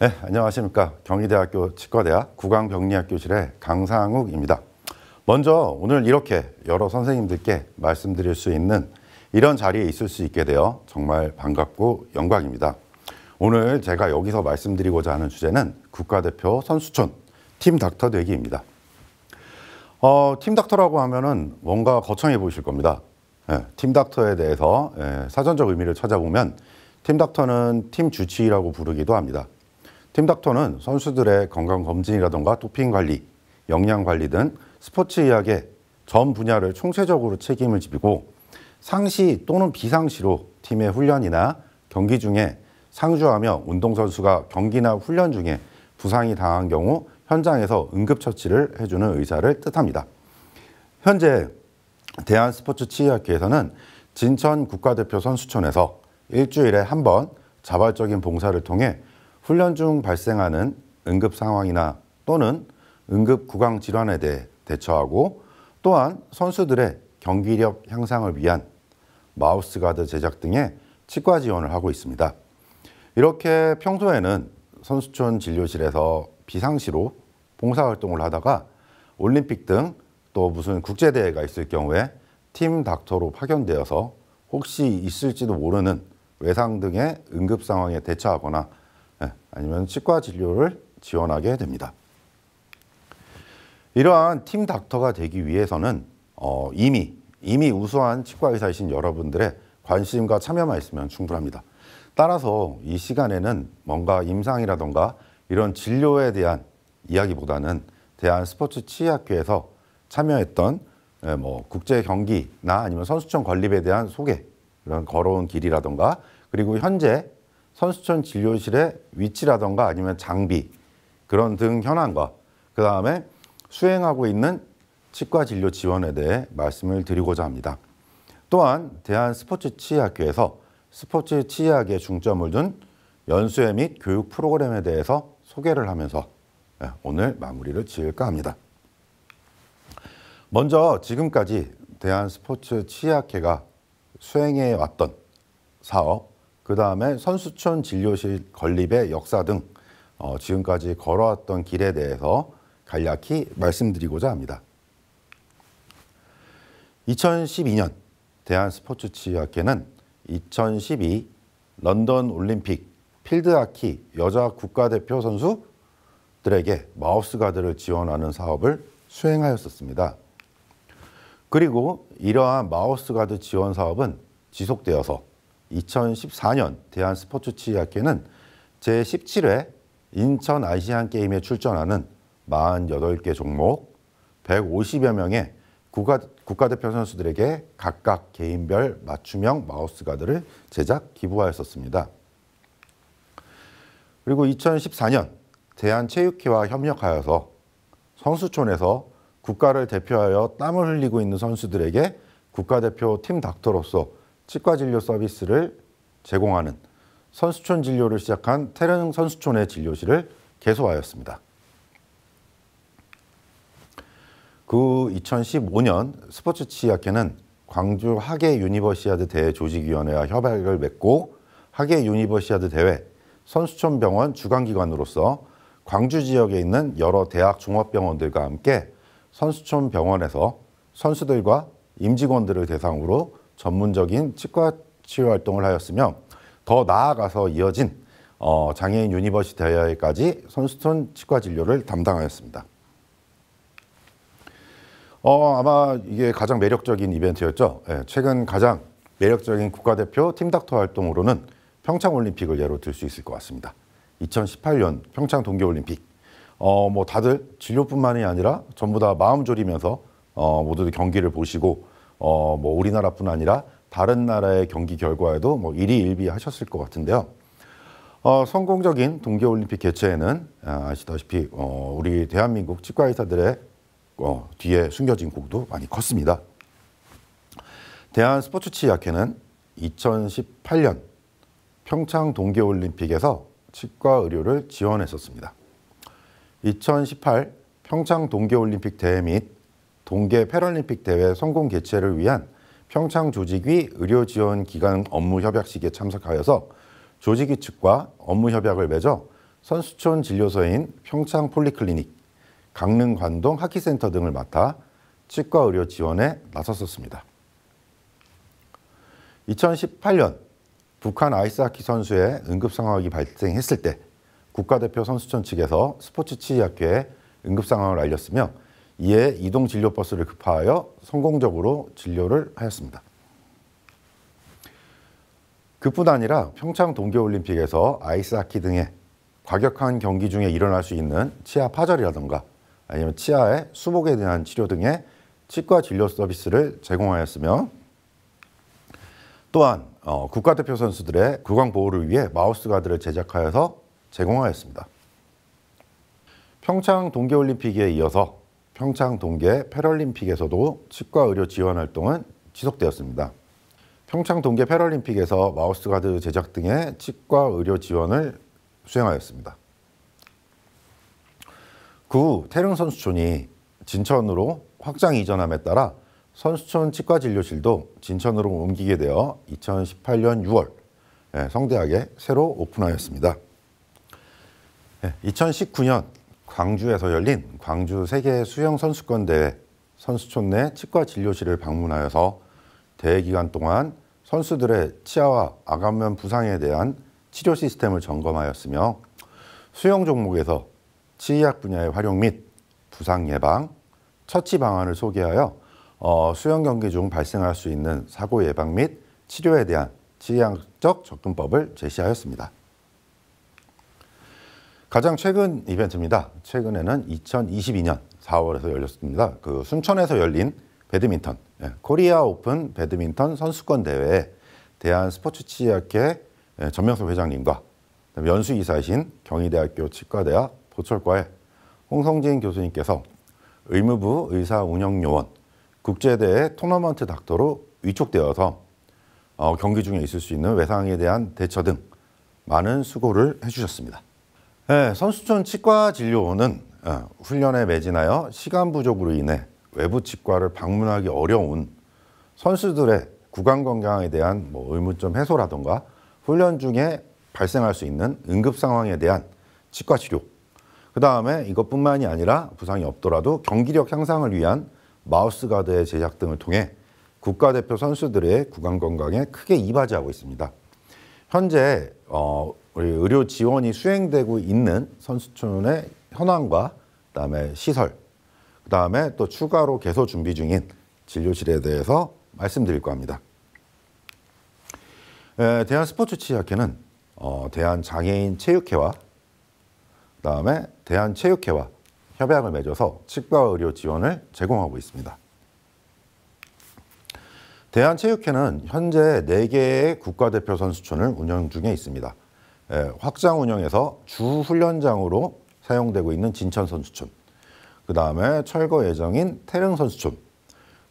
네, 안녕하십니까. 경희대학교 치과대학 구강병리학교실의 강상욱입니다. 먼저 오늘 이렇게 여러 선생님들께 말씀드릴 수 있는 이런 자리에 있을 수 있게 되어 정말 반갑고 영광입니다. 오늘 제가 여기서 말씀드리고자 하는 주제는 국가대표 선수촌 팀 닥터 되기입니다. 어, 팀 닥터라고 하면은 뭔가 거창해 보이실 겁니다. 예, 팀 닥터에 대해서 예, 사전적 의미를 찾아보면 팀 닥터는 팀 주치의라고 부르기도 합니다. 팀닥터는 선수들의 건강검진이라던가 도핑관리, 영양관리 등 스포츠 의학의 전 분야를 총체적으로 책임을 지고 상시 또는 비상시로 팀의 훈련이나 경기 중에 상주하며 운동선수가 경기나 훈련 중에 부상이 당한 경우 현장에서 응급처치를 해주는 의사를 뜻합니다. 현재 대한스포츠치의학회에서는 진천 국가대표 선수촌에서 일주일에 한 번 자발적인 봉사를 통해 훈련 중 발생하는 응급 상황이나 또는 응급 구강 질환에 대해 대처하고 또한 선수들의 경기력 향상을 위한 마우스 가드 제작 등의 치과 지원을 하고 있습니다. 이렇게 평소에는 선수촌 진료실에서 비상시로 봉사활동을 하다가 올림픽 등 또 무슨 국제대회가 있을 경우에 팀 닥터로 파견되어서 혹시 있을지도 모르는 외상 등의 응급 상황에 대처하거나 예, 아니면 치과 진료를 지원하게 됩니다. 이러한 팀 닥터가 되기 위해서는 어, 이미 이미 우수한 치과 의사이신 여러분들의 관심과 참여만 있으면 충분합니다. 따라서 이 시간에는 뭔가 임상이라던가 이런 진료에 대한 이야기보다는 대한 스포츠 치의학교에서 참여했던 예, 뭐 국제 경기나 아니면 선수촌 건립에 대한 소개 이런 걸어온 길이라던가 그리고 현재 선수촌 진료실의 위치라던가 아니면 장비 그런 등 현황과 그 다음에 수행하고 있는 치과 진료 지원에 대해 말씀을 드리고자 합니다. 또한 대한 스포츠 치의학교에서 스포츠 치의학에 중점을 둔 연수회 및 교육 프로그램에 대해서 소개를 하면서 예, 오늘 마무리를 지을까 합니다. 먼저 지금까지 대한 스포츠 치의학회가 수행해 왔던 사업 그 다음에 선수촌 진료실 건립의 역사 등 어, 지금까지 걸어왔던 길에 대해서 간략히 말씀드리고자 합니다. 2012년 대한 스포츠 치아학회는 2012 런던 올림픽 필드하키 여자 국가대표 선수들에게 마우스가드를 지원하는 사업을 수행하였었습니다. 그리고 이러한 마우스가드 지원 사업은 지속되어서 2014년 대한 스포츠 취약회는 제17회 인천 아시안 게임에 출전하는 48개 종목 150여 명의 국가, 국가대표 선수들에게 각각 개인별 맞춤형 마우스 가드를 제작 기부하였었습니다. 그리고 2014년 대한체육회와 협력하여서 선수촌에서 국가를 대표하여 땀을 흘리고 있는 선수들에게 국가대표 팀 닥터로서 치과 진료 서비스를 제공하는 선수촌 진료를 시작한 태릉 선수촌의 진료실을 개소하였습니다. 그 2015년 스포츠치약회는 광주 하계 유니버시아드 대회 조직위원회와 협약을 맺고 하계 유니버시아드 대회 선수촌병원 주관기관으로서 광주 지역에 있는 여러 대학 종합병원들과 함께 선수촌 병원에서 선수들과 임직원들을 대상으로 전문적인 치과 치료 활동을 하였으며 더 나아가서 이어진 어, 장애인 유니버시 대회까지 선수촌 치과 진료를 담당하였습니다. 어, 아마 이게 가장 매력적인 이벤트였죠. 예, 최근 가장 매력적인 국가대표 팀닥터 활동으로는 평창올림픽을 예로 들 수 있을 것 같습니다. 2018년 평창 동계올림픽. 어, 뭐 다들 진료뿐만이 아니라 전부 다 마음 졸이면서 어, 모두 경기를 보시고 어, 뭐 우리나라뿐 아니라 다른 나라의 경기 결과에도 뭐 일희일비하셨을 것 같은데요. 어, 성공적인 동계올림픽 개최에는 아, 아시다시피 어, 우리 대한민국 치과의사들의 어, 뒤에 숨겨진 곡도 많이 컸습니다. 대한 스포츠치약회는 2018년 평창 동계올림픽에서 치과 의료를 지원했었습니다. 2018 평창 동계올림픽 대회 및 동계 패럴림픽 대회 성공 개최를 위한 평창 조직위 의료지원기관 업무 협약식에 참석하여서 조직위 측과 업무 협약을 맺어 선수촌 진료소인 평창 폴리클리닉, 강릉 관동 하키센터 등을 맡아 치과 의료 지원에 나섰었습니다. 2018년 북한 아이스하키 선수의 응급 상황이 발생했을 때 국가대표 선수촌 측에서 스포츠 치의학회에 응급 상황을 알렸으며 이에 예, 이동 진료 버스를 급파하여 성공적으로 진료를 하였습니다. 그뿐 아니라 평창 동계올림픽에서 아이스하키 등의 과격한 경기 중에 일어날 수 있는 치아 파절이라든가 아니면 치아의 수복에 대한 치료 등의 치과 진료 서비스를 제공하였으며 또한 어, 국가대표 선수들의 구강 보호를 위해 마우스 가드를 제작하여서 제공하였습니다. 평창 동계올림픽에 이어서 평창 동계 패럴림픽에서도 치과 의료 지원 활동은 지속되었습니다. 평창 동계 패럴림픽에서 마우스 가드 제작 등의 치과 의료 지원을 수행하였습니다. 그 후 태릉 선수촌이 진천으로 확장 이전함에 따라 선수촌 치과 진료실도 진천으로 옮기게 되어 2018년 6월 예, 성대하게 새로 오픈하였습니다. 2019년 예, 광주에서 열린 광주 세계 수영 선수권 대회 선수촌 내 치과 진료실을 방문하여서 대회 기간 동안 선수들의 치아와 아감면 부상에 대한 치료 시스템을 점검하였으며 수영 종목에서 치의학 분야의 활용 및 부상 예방, 처치 방안을 소개하여 어, 수영 경기 중 발생할 수 있는 사고 예방 및 치료에 대한 치의학적 접근법을 제시하였습니다. 가장 최근 이벤트입니다. 최근에는 2022년 4월에서 열렸습니다. 그 순천에서 열린 배드민턴 예, 코리아 오픈 배드민턴 선수권 대회에 대한 스포츠 치약학회 예, 전명섭 회장님과 연수 이사이신 경희대학교 치과대학 보철과의 홍성진 교수님께서 의무부 의사 운영 요원 국제대회 토너먼트 닥터로 위촉되어서 어, 경기 중에 있을 수 있는 외상에 대한 대처 등 많은 수고를 해주셨습니다. 네, 선수촌 치과 진료원은 어, 훈련에 매진하여 시간 부족으로 인해 외부 치과를 방문하기 어려운 선수들의 구강 건강에 대한 뭐의문점 해소라던가 훈련 중에 발생할 수 있는 응급 상황에 대한 치과 치료 그 다음에 이것뿐만이 아니라 부상이 없더라도 경기력 향상을 위한 마우스 가드의 제작 등을 통해 국가대표 선수들의 구강 건강에 크게 이바지하고 있습니다. 현재 어, 우리 의료 지원이 수행되고 있는 선수촌의 현황과 그다음에 시설, 그다음에 또 추가로 개소 준비 중인 진료실에 대해서 말씀드릴까 합니다. 에, 대한 스포츠 치약회는 어, 대한 장애인 체육회와 그다음에 대한 체육회와 협약을 맺어서 치과 의료 지원을 제공하고 있습니다. 대한체육회는 현재 4개의 국가대표 선수촌을 운영 중에 있습니다. 예, 확장 운영에서 주 훈련장으로 사용되고 있는 진천 선수촌, 그 다음에 철거 예정인 태릉 선수촌,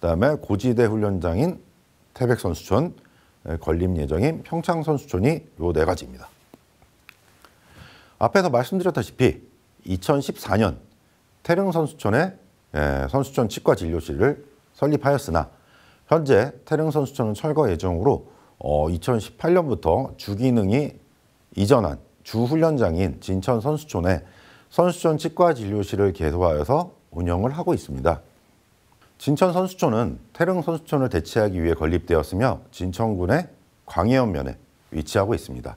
그 다음에 고지대 훈련장인 태백 선수촌, 예, 건립 예정인 평창 선수촌이 요 네 가지입니다. 앞에서 말씀드렸다시피 2014년 태릉 선수촌에 예, 선수촌 치과 진료실을 설립하였으나 현재 태릉 선수촌은 철거 예정으로 2018년부터 어, 주기능이 이전한 주훈련장인 진천 선수촌에 선수촌 치과 진료실을 개소하여서 운영을 하고 있습니다. 진천 선수촌은 태릉 선수촌을 대체하기 위해 건립되었으며 진천군의 광해연면에 위치하고 있습니다.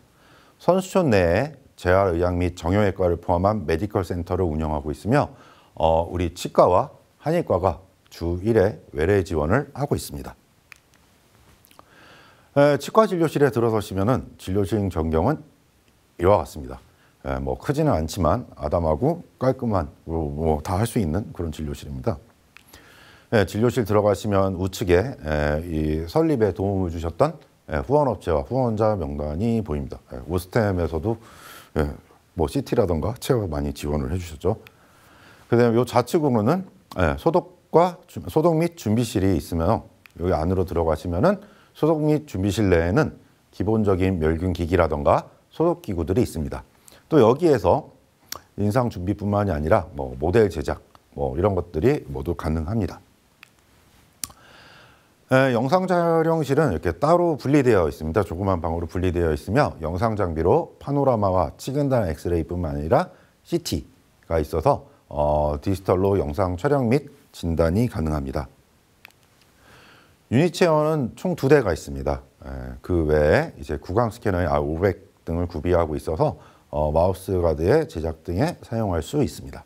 선수촌 내에 재활의학 및 정형외과를 포함한 메디컬 센터를 운영하고 있으며 어, 우리 치과와 한의과가 주 1회 외래 지원을 하고 있습니다. 에, 치과 진료실에 들어서시면 진료실 전경은 이와 같습니다. 예, 뭐 크지는 않지만 아담하고 깔끔한 뭐 다 할수 뭐 있는 그런 진료실입니다. 예, 진료실 들어가시면 우측에 예, 이 설립에 도움을 주셨던 예, 후원업체와 후원자 명단이 보입니다. 예, 오스템에서도 예, 뭐 CT라던가 체어 많이 지원을 해주셨죠. 그다음에 이 좌측으로는 소독과 소독 및 준비실이 있으면 여기 안으로 들어가시면은 소독 및 준비실 내에는 기본적인 멸균 기기라던가 소속기구들이 있습니다. 또 여기에서 인상 준비뿐만이 아니라 뭐 모델 제작 뭐 이런 것들이 모두 가능합니다. 에, 영상 촬영실은 이렇게 따로 분리되어 있습니다. 조그만 방으로 분리되어 있으며 영상 장비로 파노라마와 치근단 엑스레이뿐만 아니라 CT가 있어서 어, 디지털로 영상 촬영 및 진단이 가능합니다. 유니체어는 총 두 대가 있습니다. 에, 그 외에 이제 구강 스캐너의 R500 아, 등을 구비하고 있어서 어, 마우스 가드의 제작 등에 사용할 수 있습니다.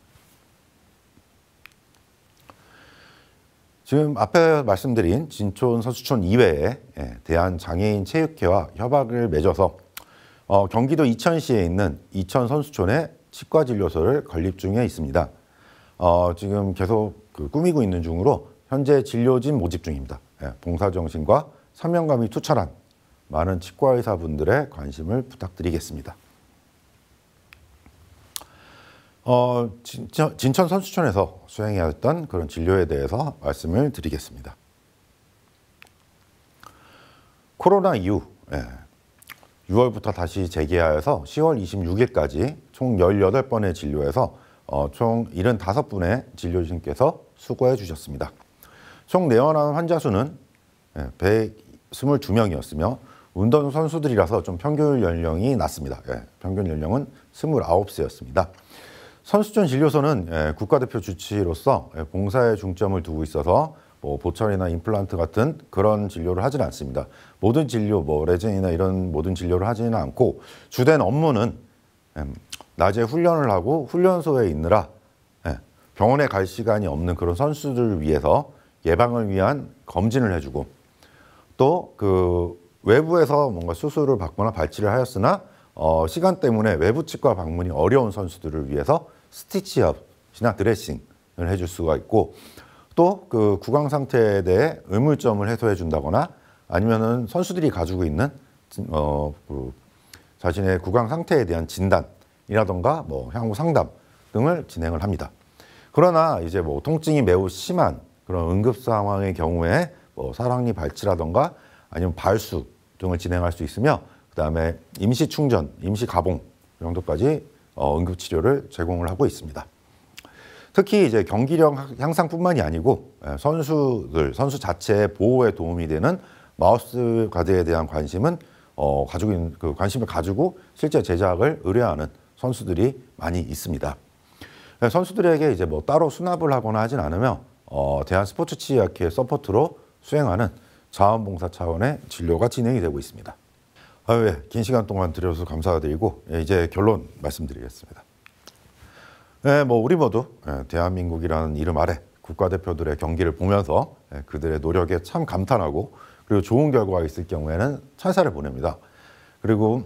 지금 앞에 말씀드린 진촌 서수촌 이외에 예, 대한장애인 체육회와 협약을 맺어서 어, 경기도 이천시에 있는 이천 선수촌의 치과진료소를 건립 중에 있습니다. 어, 지금 계속 그 꾸미고 있는 중으로 현재 진료진 모집 중입니다. 예, 봉사정신과 사명감이 투철한 많은 치과 의사분들의 관심을 부탁드리겠습니다. 어, 진천, 진천 선수촌에서 수행하였던 그런 진료에 대해서 말씀을 드리겠습니다. 코로나 이후 예, 6월부터 다시 재개하여서 10월 26일까지 총 18번의 진료에서 어, 총 75분의 진료진께서 수고해 주셨습니다. 총 내원한 환자 수는 122명이었으며 예, 운동 선수들이라서 좀 평균 연령이 낮습니다. 예, 평균 연령은 29세였습니다. 선수촌 진료소는 예, 국가대표 주치로서 예, 봉사에 중점을 두고 있어서 뭐 보철이나 임플란트 같은 그런 진료를 하지는 않습니다. 모든 진료, 뭐 레진이나 이런 모든 진료를 하지는 않고 주된 업무는 음, 낮에 훈련을 하고 훈련소에 있느라 예, 병원에 갈 시간이 없는 그런 선수들을 위해서 예방을 위한 검진을 해주고 또그 외부에서 뭔가 수술을 받거나 발치를 하였으나 어, 시간 때문에 외부 치과 방문이 어려운 선수들을 위해서 스티치업이나 드레싱을 해줄 수가 있고 또 그 구강 상태에 대해 의물점을 해소해 준다거나 아니면은 선수들이 가지고 있는 어, 그 자신의 구강 상태에 대한 진단이라던가 뭐 향후 상담 등을 진행을 합니다. 그러나 이제 뭐 통증이 매우 심한 그런 응급 상황의 경우에 뭐 사랑니 발치라던가 아니면 발수 등을 진행할 수 있으며 그다음에 임시 충전, 임시 가봉 정도까지 어, 응급 치료를 제공을 하고 있습니다. 특히 이제 경기력 향상뿐만이 아니고 예, 선수들 선수 자체 보호에 도움이 되는 마우스 가드에 대한 관심은 어, 가지고 있는 그 관심을 가지고 실제 제작을 의뢰하는 선수들이 많이 있습니다. 예, 선수들에게 이제 뭐 따로 수납을 하거나 하진 않으며 어, 대한 스포츠 치의학회 서포트로 수행하는 자원봉사 차원의 진료가 진행이 되고 있습니다. 아, 예, 긴 시간 동안 들여서 감사드리고 예, 이제 결론 말씀드리겠습니다. 예, 뭐 우리 모두 예, 대한민국이라는 이름 아래 국가대표들의 경기를 보면서 예, 그들의 노력에 참 감탄하고 그리고 좋은 결과가 있을 경우에는 찬사를 보냅니다. 그리고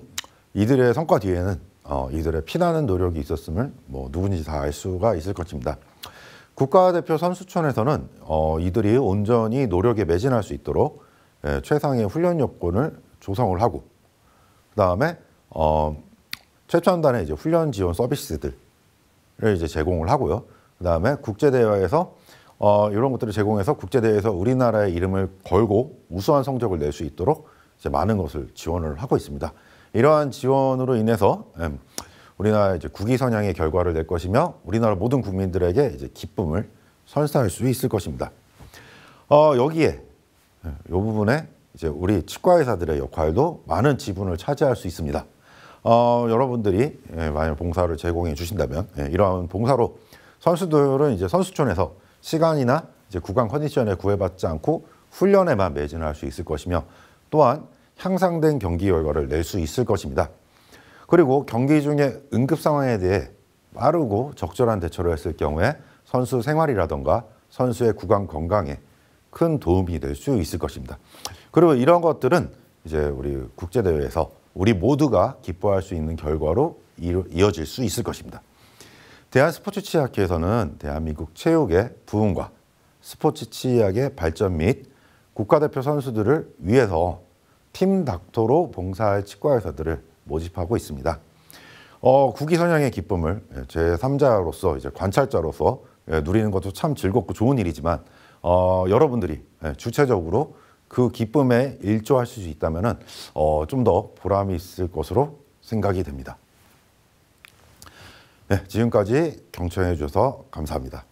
이들의 성과 뒤에는 어, 이들의 피나는 노력이 있었음을 뭐 누군지 다 알 수가 있을 것입니다. 국가대표 선수촌에서는 어, 이들이 온전히 노력에 매진할 수 있도록 예, 최상의 훈련 요건을 조성을 하고 그 다음에 어, 최첨단의 이제 훈련 지원 서비스들을 이제 제공을 하고요. 그 다음에 국제대회에서 어, 이런 것들을 제공해서 국제대회에서 우리나라의 이름을 걸고 우수한 성적을 낼 수 있도록 이제 많은 것을 지원을 하고 있습니다. 이러한 지원으로 인해서 음, 우리나라 이제 국위 선양의 결과를 낼 것이며 우리나라 모든 국민들에게 이제 기쁨을 선사할 수 있을 것입니다. 어, 여기에 이 예, 부분에 이제 우리 치과 의사들의 역할도 많은 지분을 차지할 수 있습니다. 어, 여러분들이 예, 만약 봉사를 제공해 주신다면 예, 이러한 봉사로 선수들은 이제 선수촌에서 시간이나 이제 구강 컨디션에 구애받지 않고 훈련에만 매진할 수 있을 것이며 또한 향상된 경기 결과를 낼 수 있을 것입니다. 그리고 경기 중에 응급 상황에 대해 빠르고 적절한 대처를 했을 경우에 선수 생활이라던가 선수의 구강 건강에 큰 도움이 될 수 있을 것입니다. 그리고 이런 것들은 이제 우리 국제대회에서 우리 모두가 기뻐할 수 있는 결과로 이어질 수 있을 것입니다. 대한 스포츠 치약회에서는 대한민국 체육의 부흥과 스포츠 치약의 발전 및 국가대표 선수들을 위해서 팀 닥터로 봉사할 치과 의사들을 모집하고 있습니다. 어, 국위선양의 기쁨을 예, 제3자로서 이제 관찰자로서 예, 누리는 것도 참 즐겁고 좋은 일이지만 어, 여러분들이 예, 주체적으로 그 기쁨에 일조할 수 있다면 어, 좀더 보람이 있을 것으로 생각이 됩니다. 네, 지금까지 경청해 주셔서 감사합니다.